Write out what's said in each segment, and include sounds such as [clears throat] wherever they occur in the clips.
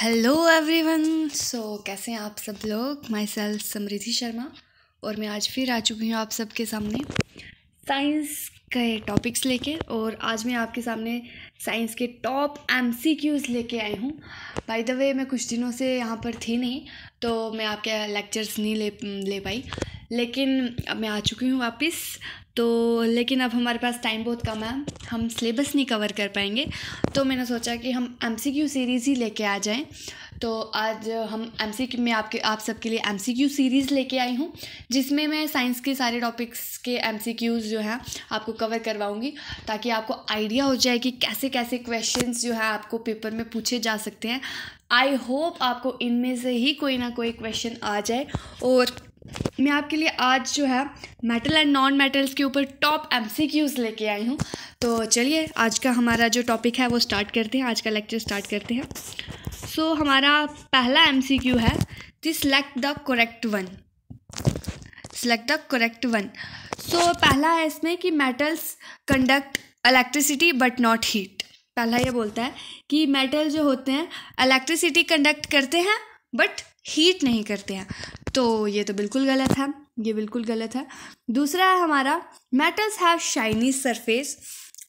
hello everyone so कैसे हैं आप सब लोग माई सेल्फ समृद्धि शर्मा और मैं आज फिर आ चुकी हूँ आप सबके सामने साइंस के टॉपिक्स लेके और आज मैं आपके सामने साइंस के टॉप एम सी क्यूज़ लेके आई हूँ बाय द वे मैं कुछ दिनों से यहाँ पर थी नहीं तो मैं आपके लेक्चर्स नहीं ले ले पाई लेकिन अब मैं आ चुकी हूँ वापस तो लेकिन अब हमारे पास टाइम बहुत कम है हम सिलेबस नहीं कवर कर पाएंगे तो मैंने सोचा कि हम एम सीरीज़ ही लेके आ जाएं तो आज हम एम में आपके आप सबके लिए एम सीरीज़ लेके आई हूँ जिसमें मैं साइंस के सारे टॉपिक्स के एम जो हैं आपको कवर करवाऊँगी ताकि आपको आइडिया हो जाए कि कैसे कैसे क्वेश्चन जो है आपको पेपर में पूछे जा सकते हैं आई होप आपको इनमें से ही कोई ना कोई क्वेश्चन आ जाए और मैं आपके लिए आज जो है मेटल एंड नॉन मेटल्स के ऊपर टॉप एमसीक्यूज लेके आई हूँ तो चलिए आज का हमारा जो टॉपिक है वो स्टार्ट करते हैं आज का लेक्चर स्टार्ट करते हैं सो so, हमारा पहला एमसीक्यू है the select the correct one select the correct one so पहला है इसमें कि metals conduct electricity but not heat पहला ये बोलता है कि मेटल जो होते हैं इलेक्ट्रिसिटी कंडक्ट करते हैं बट हीट नहीं करते हैं तो ये तो बिल्कुल गलत है ये बिल्कुल गलत है दूसरा है हमारा मेटल्स हैव शाइनी सरफेस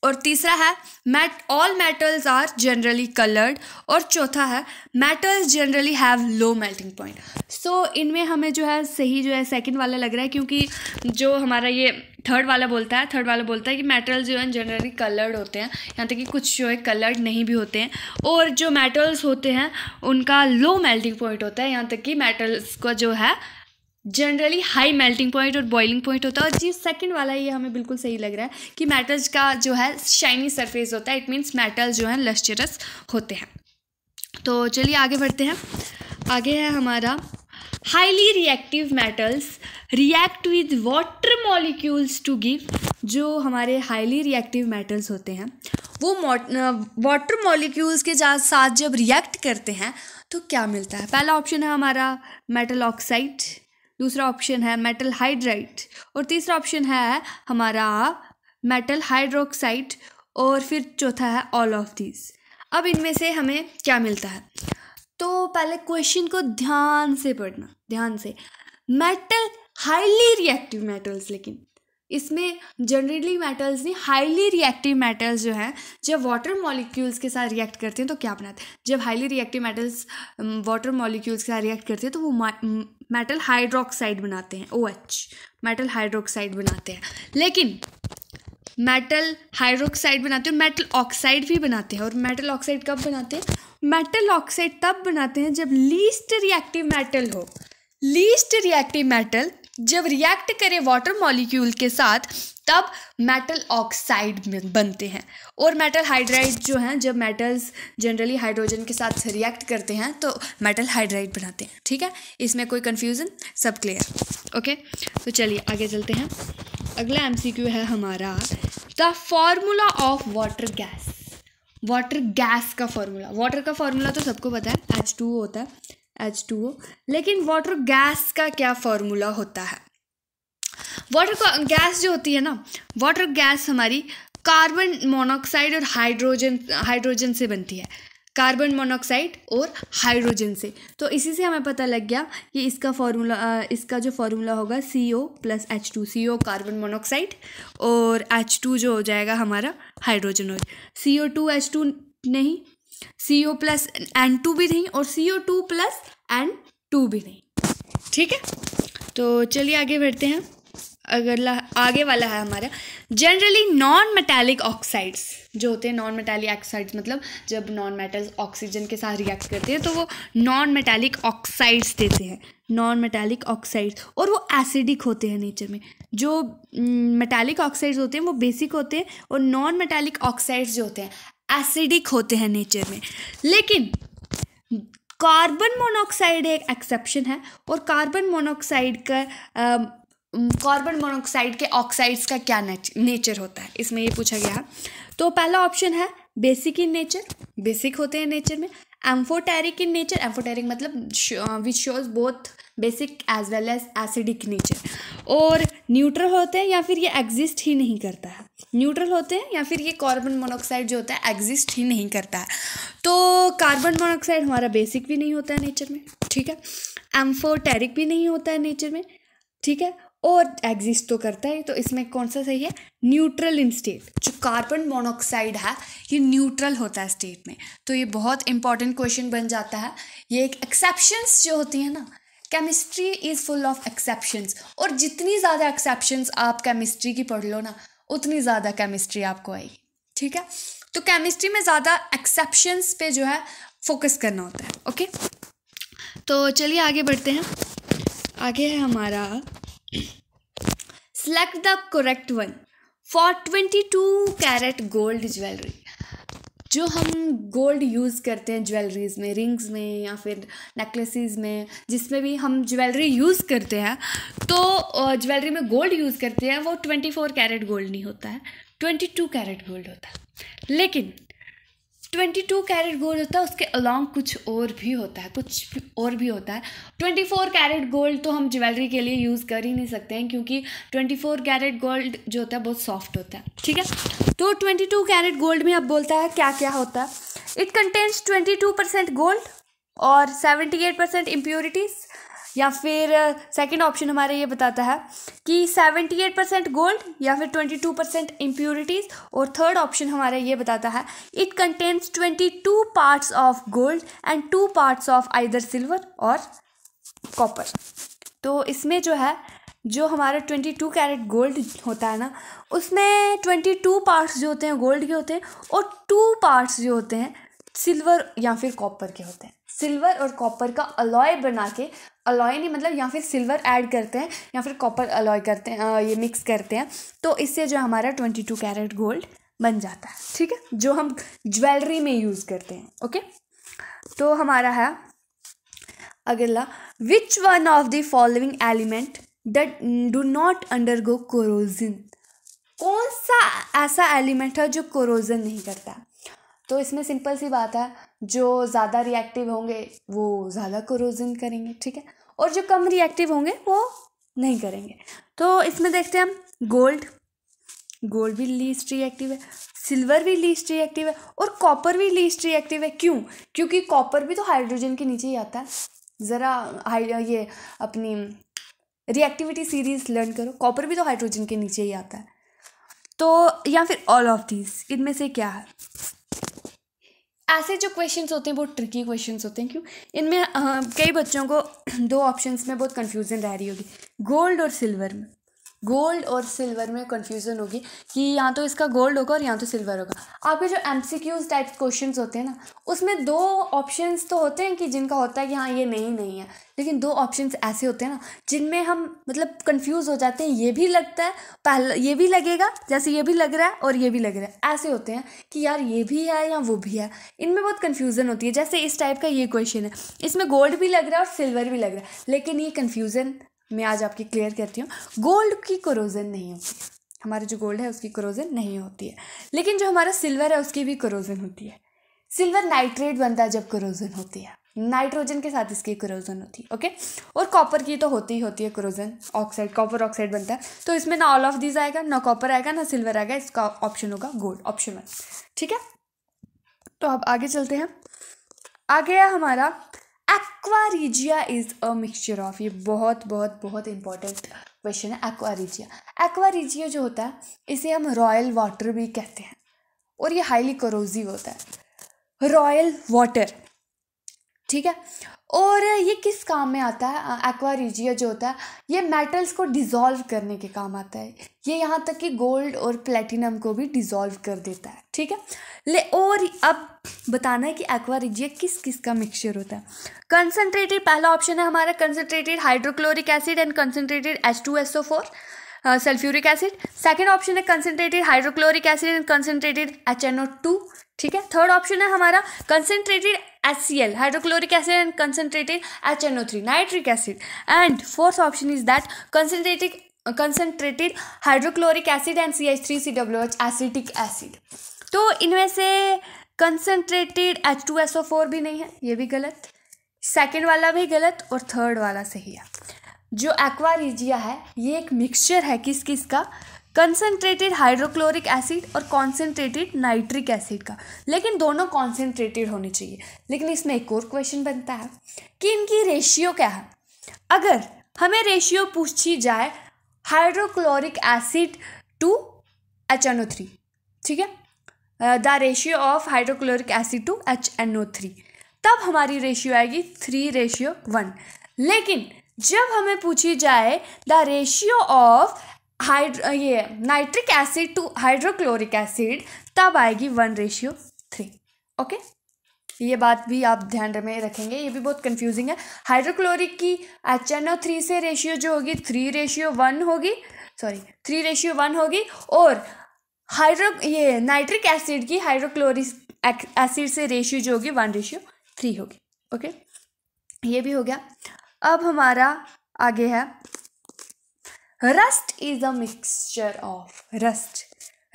और तीसरा है mat all metals are generally coloured और चौथा है metals generally have low melting point so इनमें हमें जो है सही जो है सेकंड वाला लग रहा है क्योंकि जो हमारा ये थर्ड वाला बोलता है थर्ड वाला बोलता है कि मेटल्स जो है जनरली कलर्ड होते हैं यहाँ तक कि कुछ जो है कलर्ड नहीं भी होते हैं और जो मेटल्स होते हैं उनका लो मेल्टिंग पॉइंट होता है यहाँ तक कि मेटल्स का जो है जनरली हाई मेल्टिंग पॉइंट और बॉइलिंग पॉइंट होता है और जी सेकंड वाला ये हमें बिल्कुल सही लग रहा है कि मेटल्स का जो है शाइनी सरफेस होता है इट मीन्स मेटल जो है लश्चरस होते हैं तो चलिए आगे बढ़ते हैं आगे है हमारा highly reactive metals react with water molecules to give जो हमारे हाईली रिएक्टिव मेटल्स होते हैं वो वाटर मॉलिक्यूल्स के साथ जब रिएक्ट करते हैं तो क्या मिलता है पहला ऑप्शन है हमारा मेटल ऑक्साइड दूसरा ऑप्शन है मेटल हाइड्राइड और तीसरा ऑप्शन है हमारा मेटल हाइड्रोक्साइड और फिर चौथा है ऑल ऑफ दीज अब इनमें से हमें क्या मिलता है तो पहले क्वेश्चन को ध्यान से पढ़ना ध्यान से मेटल हाईली रिएक्टिव मेटल्स लेकिन इसमें जनरली मेटल्स नहीं हाईली रिएक्टिव मेटल्स जो हैं जब वाटर मॉलिक्यूल्स के साथ रिएक्ट करते हैं तो क्या बनाते हैं जब highly reactive metals water molecules के साथ रिएक्ट करते हैं तो वो मेटल हाइड्रोक्साइड बनाते हैं ओ एच मेटल हाइड्रोक्साइड बनाते हैं लेकिन मेटल हाइड्रोक्साइड बनाते हैं मेटल ऑक्साइड भी बनाते हैं और मेटल ऑक्साइड कब बनाते हैं मेटल ऑक्साइड तब बनाते हैं जब लीस्ट रिएक्टिव मेटल हो लीस्ट रिएक्टिव मेटल जब रिएक्ट करें वाटर मॉलिक्यूल के साथ तब मेटल ऑक्साइड बनते हैं और मेटल हाइड्राइड जो हैं जब मेटल्स जनरली हाइड्रोजन के साथ रिएक्ट करते हैं तो मेटल हाइड्राइड बनाते हैं ठीक है इसमें कोई कन्फ्यूज़न सब क्लियर ओके तो चलिए आगे चलते हैं अगला एमसीक्यू है हमारा the formula of water gas water gas का फॉर्मूला वाटर का फॉर्मूला तो सबको पता है एच टू होता है एच टू ओ लेकिन वाटर गैस का क्या फॉर्मूला होता है वाटर गैस जो होती है ना वाटर गैस हमारी कार्बन मोनोक्साइड और हाइड्रोजन हाइड्रोजन से बनती है कार्बन मोनोक्साइड और हाइड्रोजन से तो इसी से हमें पता लग गया कि इसका फार्मूला इसका जो फार्मूला होगा C O plus H two C O carbon monoxide और एच टू जो हो जाएगा हमारा हाइड्रोजन हो C O two H two नहीं C O plus N two भी नहीं और C O two plus N two भी नहीं ठीक है तो चलिए आगे बढ़ते हैं अगला आगे वाला है हमारा जनरली नॉन मेटालिक ऑक्साइड्स जो होते हैं नॉन मेटालिक ऑक्साइड्स मतलब जब नॉन मेटल्स ऑक्सीजन के साथ रिएक्ट करते हैं तो वो नॉन मेटालिक ऑक्साइड्स देते हैं नॉन मेटालिक ऑक्साइड्स और वो एसिडिक होते हैं नेचर में जो मेटालिक mm, ऑक्साइड्स होते हैं वो बेसिक होते हैं और नॉन मेटालिक ऑक्साइड्स जो होते हैं एसिडिक होते हैं नेचर में लेकिन कार्बन मोनोक्साइड एक एक्सेप्शन है और कार्बन मोनोक्साइड का कार्बन मोनोक्साइड के ऑक्साइड्स का क्या नेचर होता है इसमें ये पूछा गया तो पहला ऑप्शन है बेसिक इन नेचर बेसिक होते हैं नेचर में एम्फोटेरिक इन नेचर एम्फोटेरिक मतलब which shows both basic as well as acidic nature और न्यूट्रल होते हैं या फिर ये एग्जिस्ट ही नहीं करता है न्यूट्रल होते हैं या फिर ये कार्बन मोनोक्साइड जो होता है एग्जिस्ट ही नहीं करता है तो कार्बन मोनोक्साइड हमारा बेसिक भी नहीं होता है नेचर में ठीक है एम्फोटेरिक भी नहीं होता है नेचर में ठीक है और एग्जिस्ट तो करता है तो इसमें कौन सा सही है न्यूट्रल इन स्टेट जो कार्बन मोनोक्साइड है ये न्यूट्रल होता है स्टेट में तो ये बहुत इंपॉर्टेंट क्वेश्चन बन जाता है ये एक एक्सेप्शंस जो होती हैं ना chemistry is full of exceptions और जितनी ज़्यादा एक्सेप्शंस आप केमिस्ट्री की पढ़ लो ना उतनी ज़्यादा केमिस्ट्री आपको आएगी ठीक है तो केमिस्ट्री में ज़्यादा एक्सेप्शंस पे जो है फोकस करना होता है ओके तो चलिए आगे बढ़ते हैं आगे है हमारा select the correct one for twenty two carat gold jewellery जो हम गोल्ड यूज़ करते हैं ज्वेलरीज़ में रिंग्स में या फिर नेकलेसेस में जिसमें भी हम ज्वेलरी यूज़ करते हैं तो ज्वेलरी में गोल्ड यूज़ करते हैं वो ट्वेंटी फोर कैरेट गोल्ड नहीं होता है ट्वेंटी टू कैरेट गोल्ड होता है लेकिन ट्वेंटी टू कैरेट गोल्ड होता है उसके अलॉन्ग कुछ और भी होता है कुछ और भी होता है ट्वेंटी फोर कैरेट गोल्ड तो हम ज्वेलरी के लिए यूज़ कर ही नहीं सकते हैं क्योंकि ट्वेंटी फोर कैरेट गोल्ड जो होता है बहुत सॉफ्ट होता है ठीक है तो ट्वेंटी टू कैरेट गोल्ड में अब बोलता है क्या क्या होता है it contains twenty two percent gold और सेवेंटी एट परसेंट इम्प्योरिटीज़ या फिर सेकंड ऑप्शन हमारे ये बताता है कि सेवेंटी एट परसेंट गोल्ड या फिर ट्वेंटी टू परसेंट इम्प्योरिटीज़ और थर्ड ऑप्शन हमारा ये बताता है it contains twenty two parts of gold and two parts of either silver और कॉपर तो इसमें जो है जो हमारा ट्वेंटी टू कैरेट गोल्ड होता है ना उसमें ट्वेंटी टू पार्ट्स जो होते हैं गोल्ड के होते हैं और टू पार्ट्स जो होते हैं सिल्वर या फिर कॉपर के होते हैं सिल्वर और कॉपर का अलॉय बना के अलॉय नहीं मतलब या फिर सिल्वर ऐड करते हैं या फिर कॉपर अलॉय करते हैं ये मिक्स करते हैं तो इससे जो हमारा ट्वेंटी टू कैरेट गोल्ड बन जाता है ठीक है जो हम ज्वेलरी में यूज़ करते हैं ओके तो हमारा है अगला which one of the following element that do not undergo corrosion कौन सा ऐसा एलिमेंट है जो कोरोजन नहीं करता तो इसमें सिंपल सी बात है जो ज़्यादा रिएक्टिव होंगे वो ज़्यादा क्रोजन करेंगे ठीक है और जो कम रिएक्टिव होंगे वो नहीं करेंगे तो इसमें देखते हैं हम गोल्ड गोल्ड भी लीस्ट रिएक्टिव है सिल्वर भी लीस्ट रिएक्टिव है और कॉपर भी लीस्ट रिएक्टिव है क्यों क्योंकि कॉपर भी तो हाइड्रोजन के नीचे ही आता है ज़रा हाई ये अपनी रिएक्टिविटी सीरीज लर्न करो कॉपर भी तो हाइड्रोजन के नीचे ही आता है तो या फिर ऑल ऑफ दीज इनमें से क्या है ऐसे जो क्वेश्चंस होते हैं बहुत ट्रिकी क्वेश्चंस होते हैं क्यों इनमें कई बच्चों को [clears throat] दो ऑप्शंस में बहुत कन्फ्यूज़न रह रही होगी गोल्ड और सिल्वर में गोल्ड और सिल्वर में कन्फ्यूज़न होगी कि या तो इसका गोल्ड होगा और या तो सिल्वर होगा आपके जो M C Qs type question होते हैं ना उसमें दो ऑप्शन तो होते हैं कि जिनका होता है कि हाँ ये नहीं नहीं है लेकिन दो ऑप्शन ऐसे होते हैं ना जिनमें हम मतलब कन्फ्यूज़ हो जाते हैं ये भी लगता है पहला ये भी लगेगा जैसे ये भी लग रहा है और ये भी लग रहा है ऐसे होते हैं कि यार ये भी है या वो भी है इनमें बहुत कन्फ्यूज़न होती है जैसे इस टाइप का ये क्वेश्चन है इसमें गोल्ड भी लग रहा है और सिल्वर भी लग रहा है लेकिन ये कन्फ्यूज़न मैं आज आपकी क्लियर करती हूँ गोल्ड की क्रोजन नहीं होती है हमारा जो गोल्ड है उसकी क्रोजन नहीं होती है लेकिन जो हमारा सिल्वर है उसकी भी क्रोजन होती है सिल्वर नाइट्रेट बनता है जब क्रोजन होती है नाइट्रोजन के साथ इसकी क्रोजन होती है ओके और कॉपर की तो होती ही होती है क्रोजन ऑक्साइड कॉपर ऑक्साइड बनता है तो इसमें ना ऑल ऑफ दीज आएगा ना कॉपर आएगा ना सिल्वर आएगा इसका ऑप्शन होगा गोल्ड ऑप्शन वन ठीक है तो अब आगे चलते हैं आगे है हमारा aqua regia is a mixture of ये बहुत बहुत बहुत इंपॉर्टेंट क्वेश्चन है एक्वारीजिया एक्वारीजिया जो होता है इसे हम रॉयल वाटर भी कहते हैं और ये हाईली करोजिव होता है रॉयल वाटर ठीक है और ये किस काम में आता है एक्वा रिजिया जो होता है ये मेटल्स को डिज़ोल्व करने के काम आता है ये यहाँ तक कि गोल्ड और प्लेटिनम को भी डिज़ोल्व कर देता है ठीक है ले और अब बताना है कि एक्वा रिजिया किस किस का मिक्सचर होता है कंसनट्रेटेड पहला ऑप्शन है हमारा concentrated hydrochloric acid and concentrated H two S O four sulphuric acid second option है concentrated hydrochloric acid and concentrated H N O two ठीक है थर्ड ऑप्शन है हमारा concentrated H C L hydrochloric acid and concentrated H N O three nitric acid and fourth option is that concentrated concentrated hydrochloric acid and C H three C W H acetic acid तो इनमें से concentrated H two S O four भी नहीं है ये भी गलत second वाला भी गलत और थर्ड वाला सही है जो एक्वा रिजिया है ये एक मिक्सचर है किस किस का कंसनट्रेटेड हाइड्रोक्लोरिक एसिड और कॉन्सेंट्रेटेड नाइट्रिक एसिड का लेकिन दोनों कॉन्सेंट्रेटेड होने चाहिए लेकिन इसमें एक और क्वेश्चन बनता है कि इनकी रेशियो क्या है अगर हमें रेशियो पूछी जाए hydrochloric acid to H N O three ठीक है the ratio of hydrochloric acid to H N O three तब हमारी रेशियो आएगी थ्री रेशियो वन लेकिन जब हमें पूछी जाए द रेशियो ऑफ हाइड्र ये nitric acid to hydrochloric acid तब आएगी वन रेशियो थ्री ओके ये बात भी आप ध्यान में रखेंगे ये भी बहुत कंफ्यूजिंग है हाइड्रोक्लोरिक की एच एन ओ थ्री से रेशियो जो होगी थ्री रेशियो वन होगी सॉरी थ्री रेशियो वन होगी और हाइड्रो ये नाइट्रिक एसिड की हाइड्रोक्लोरिक एसिड से रेशियो जो होगी वन रेशियो थ्री होगी ओके ये भी हो गया अब हमारा आगे है rust is a mixture of rust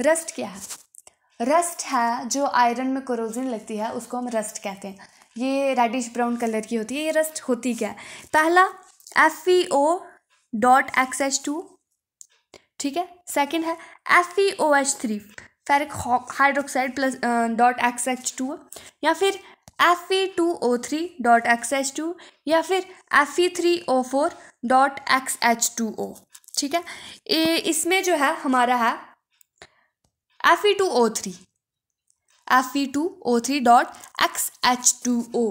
rust क्या है रस्ट है जो आयरन में क्रोजिन लगती है उसको हम रस्ट कहते हैं ये रेडिश ब्राउन कलर की होती है ये रस्ट होती क्या है पहला F E O dot X H two ठीक है सेकेंड है F E O H three ferric hydroxide plus dot X H two या फिर F E two O three dot X H two या फिर F E three O four dot X H two O ठीक है A, इसमें जो है हमारा है F E two O three F E two O three dot X H two O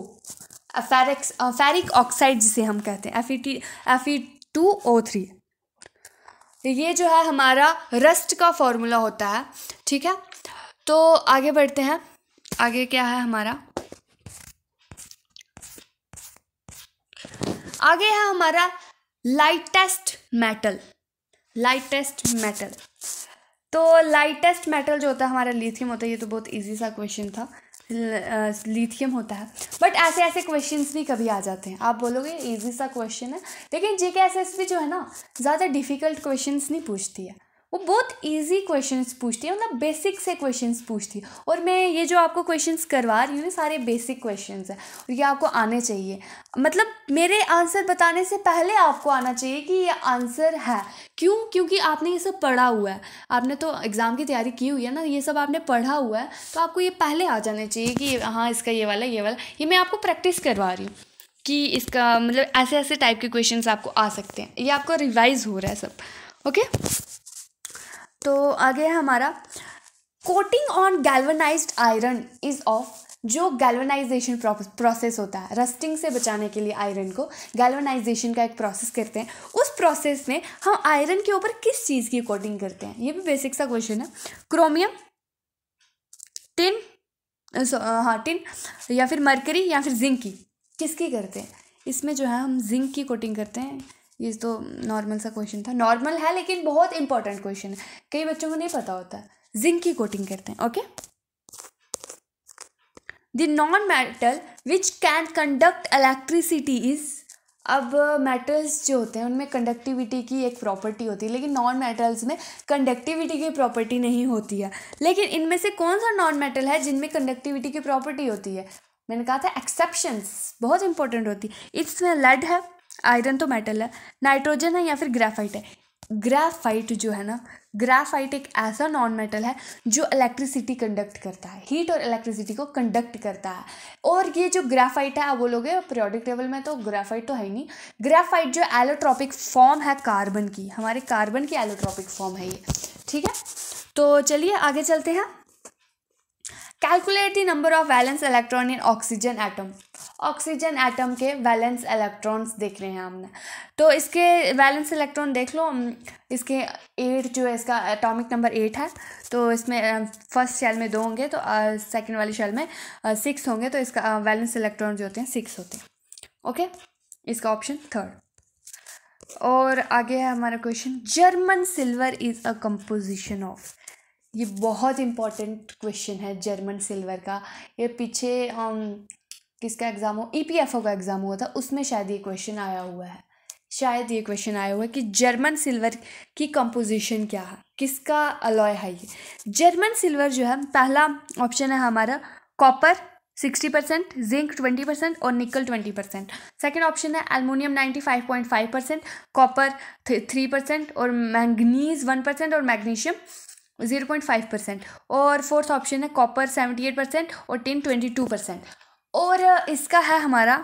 ferrics ferric oxide जिसे हम कहते हैं F E T F E two O three ये जो है हमारा रस्ट का फॉर्मूला होता है ठीक है तो आगे बढ़ते हैं आगे क्या है हमारा आगे है हमारा लाइटेस्ट मेटल लाइटेस्ट मेटल तो लाइटेस्ट मेटल जो होता है हमारा लिथियम होता है ये तो बहुत इजी सा क्वेश्चन था लिथियम uh, होता है बट ऐसे ऐसे क्वेश्चंस भी कभी आ जाते हैं आप बोलोगे इजी सा क्वेश्चन है लेकिन जी के एस एस भी जो है ना ज़्यादा डिफिकल्ट क्वेश्चंस नहीं पूछती है वो बहुत इजी क्वेश्चंस पूछती है मतलब बेसिक से क्वेश्चंस पूछती है और मैं ये जो आपको क्वेश्चंस करवा रही हूँ ना सारे बेसिक क्वेश्चंस हैं और ये आपको आने चाहिए मतलब मेरे आंसर बताने से पहले आपको आना चाहिए कि ये आंसर है क्यों क्योंकि आपने ये सब पढ़ा हुआ है आपने तो एग्ज़ाम की तैयारी की हुई है ना ये सब आपने पढ़ा हुआ है तो आपको ये पहले आ जाना चाहिए कि हाँ इसका ये वाला ये वाला ये मैं आपको प्रैक्टिस करवा रही हूँ कि इसका मतलब ऐसे ऐसे टाइप के क्वेश्चंस आपको आ सकते हैं ये आपका रिवाइज़ हो रहा है सब ओके तो आगे है हमारा coating on galvanised iron is of जो गैल्वनाइजेशन प्रोसेस होता है रस्टिंग से बचाने के लिए आयरन को गैल्वनाइजेशन का एक प्रोसेस करते हैं उस प्रोसेस में हम आयरन के ऊपर किस चीज़ की कोटिंग करते हैं ये भी बेसिक सा क्वेश्चन है क्रोमियम टिन हाँ टिन या फिर मरकरी या फिर जिंक की किसकी करते हैं इसमें जो है हम जिंक की कोटिंग करते हैं ये तो नॉर्मल सा क्वेश्चन था नॉर्मल है लेकिन बहुत इंपॉर्टेंट क्वेश्चन है कई बच्चों को नहीं पता होता है जिंक की कोटिंग करते हैं okay the non metal which can conduct electricity is अब मेटल्स जो होते हैं उनमें कंडक्टिविटी की एक प्रॉपर्टी होती है लेकिन नॉन मेटल्स में कंडक्टिविटी की प्रॉपर्टी नहीं होती है लेकिन इनमें से कौन सा नॉन मेटल है जिनमें कंडक्टिविटी की प्रॉपर्टी होती है मैंने कहा था एक्सेप्शंस बहुत इंपॉर्टेंट होती है इसमें लेड है आयरन तो मेटल है नाइट्रोजन है या फिर ग्रेफाइट है ग्रेफाइट जो है ना ग्रेफाइट एक ऐसा नॉन मेटल है जो इलेक्ट्रिसिटी कंडक्ट करता है हीट और इलेक्ट्रिसिटी को कंडक्ट करता है और ये जो ग्रेफाइट है आप बोलोगे पीरियोडिक टेबल में तो ग्रेफाइट तो है ही नहीं ग्रेफाइट जो एलोट्रॉपिक फॉर्म है कार्बन की हमारे कार्बन की एलोट्रॉपिक फॉर्म है ये ठीक है तो चलिए आगे चलते हैं calculate the number of valence electron in oxygen atom oxygen atom के वैलेंस इलेक्ट्रॉन्स देख रहे हैं हमने तो इसके वैलेंस इलेक्ट्रॉन देख लो इसके एट जो है इसका एटॉमिक नंबर एट है तो इसमें फर्स्ट शेल में दो होंगे तो सेकंड वाली शेल में सिक्स होंगे तो इसका वैलेंस इलेक्ट्रॉन जो होते हैं सिक्स होते हैं ओके इसका ऑप्शन थर्ड और आगे है हमारा question German silver is a composition of ये बहुत इंपॉर्टेंट क्वेश्चन है जर्मन सिल्वर का ये पीछे हम किसका एग्ज़ाम हो ई का एग्ज़ाम हुआ था उसमें शायद ये क्वेश्चन आया हुआ है शायद ये क्वेश्चन आया हुआ है कि जर्मन सिल्वर की कंपोजिशन क्या है किसका अलॉय है ये जर्मन सिल्वर जो है पहला ऑप्शन है हमारा copper sixty percent zinc twenty percent और nickel twenty percent second option है aluminium ninety five point five percent copper three percent और मैंगनीज वन परसेंट और magnesium zero point five percent और फोर्थ ऑप्शन है copper seventy eight percent और tin twenty two percent और इसका है हमारा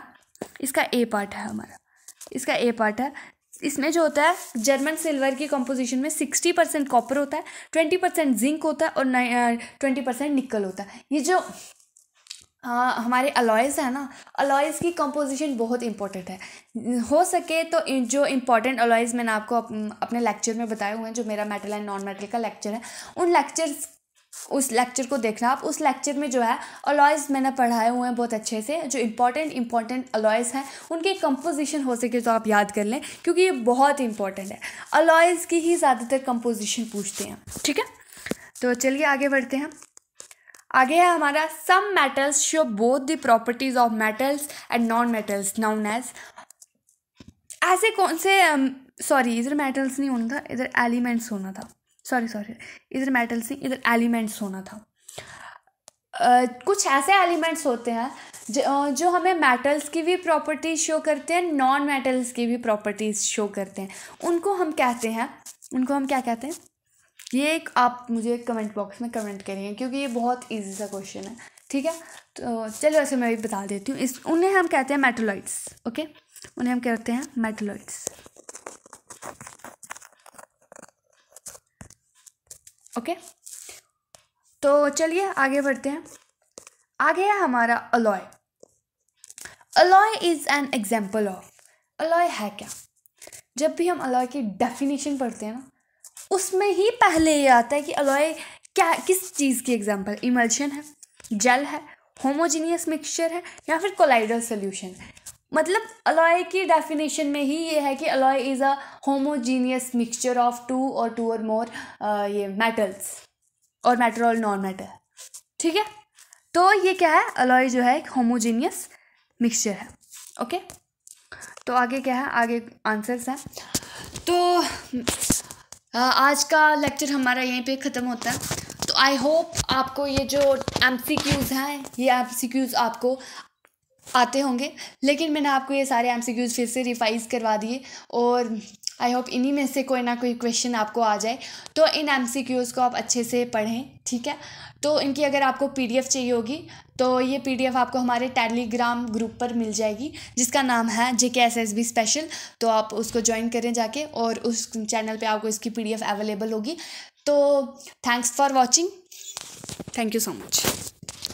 इसका ए पार्ट है हमारा इसका ए पार्ट है इसमें जो होता है जर्मन सिल्वर की कंपोजिशन में सिक्सटी परसेंट कॉपर होता है ट्वेंटी परसेंट जिंक होता है और ट्वेंटी परसेंट निकल होता है ये जो आ, हमारे अलॉयज़ है ना अलॉयज़ की कंपोजिशन बहुत इंपॉर्टेंट है हो सके तो जो इम्पोर्टेंट अलॉयज़ मैंने आपको अप, अपने लेक्चर में बताए हुए हैं जो मेरा मेटल एंड नॉन मेटल का लेक्चर है उन लेक्चर्स उस लेक्चर को देखना आप उस लेक्चर में जो है अलॉयज़ मैंने पढ़ाए हुए हैं बहुत अच्छे से जो इंपॉर्टेंट इंपॉर्टेंट अलॉयज़ हैं उनके कंपोजिशन हो सके तो आप याद कर लें क्योंकि ये बहुत इंपॉर्टेंट है अलॉयज़ की ही ज़्यादातर कंपोजिशन पूछते हैं ठीक है तो चलिए आगे बढ़ते हैं आगे है हमारा some metals show both the properties of metals and non metals known as ऐसे कौन से सॉरी इधर मेटल्स नहीं होना था इधर एलिमेंट्स होना था सॉरी सॉरी इधर मेटल से इधर एलिमेंट्स होना था कुछ ऐसे एलिमेंट्स होते हैं जो, जो हमें मेटल्स की भी प्रॉपर्टीज शो करते हैं नॉन मेटल्स की भी प्रॉपर्टीज शो करते हैं उनको हम कहते हैं उनको हम क्या कहते हैं ये एक आप मुझे कमेंट बॉक्स में कमेंट करिए क्योंकि ये बहुत ईजी सा क्वेश्चन है ठीक है तो चलो ऐसे मैं भी बता देती हूँ इस उन्हें हम कहते हैं मेटोलॉइट्स ओके उन्हें हम कहते हैं मेटोलॉइट्स ओके तो चलिए आगे बढ़ते हैं आगे है हमारा alloy alloy is an example of alloy है क्या जब भी हम अलॉय की डेफिनेशन पढ़ते हैं ना उसमें ही पहले ये आता है कि अलॉय क्या किस चीज़ की एग्जाम्पल इमल्शन है जेल है होमोजीनियस मिक्सचर है या फिर कोलाइडल सोल्यूशन है मतलब अलॉय की डेफिनेशन में ही ये है कि alloy is a homogeneous mixture of two और टू और मोर ये मेटल्स और मेटल और नॉन मेटल ठीक है तो ये क्या है अलॉय जो है एक होमोजीनियस मिक्सचर है ओके तो आगे क्या है आगे आंसर्स हैं तो uh, आज का लेक्चर हमारा यहीं पे ख़त्म होता है तो आई होप आपको ये जो एम हैं ये एम आपको आते होंगे लेकिन मैंने आपको ये सारे एम फिर से रिवाइज़ करवा दिए और आई होप इन्हीं में से कोई ना कोई क्वेश्चन आपको आ जाए तो इन एम को आप अच्छे से पढ़ें ठीक है तो इनकी अगर आपको पी चाहिए होगी तो ये पी आपको हमारे टेलीग्राम ग्रुप पर मिल जाएगी जिसका नाम है जे के एस एस बी स्पेशल तो आप उसको ज्वाइन करें जाके और उस चैनल पे आपको इसकी पी अवेलेबल होगी तो thanks for watching thank you so much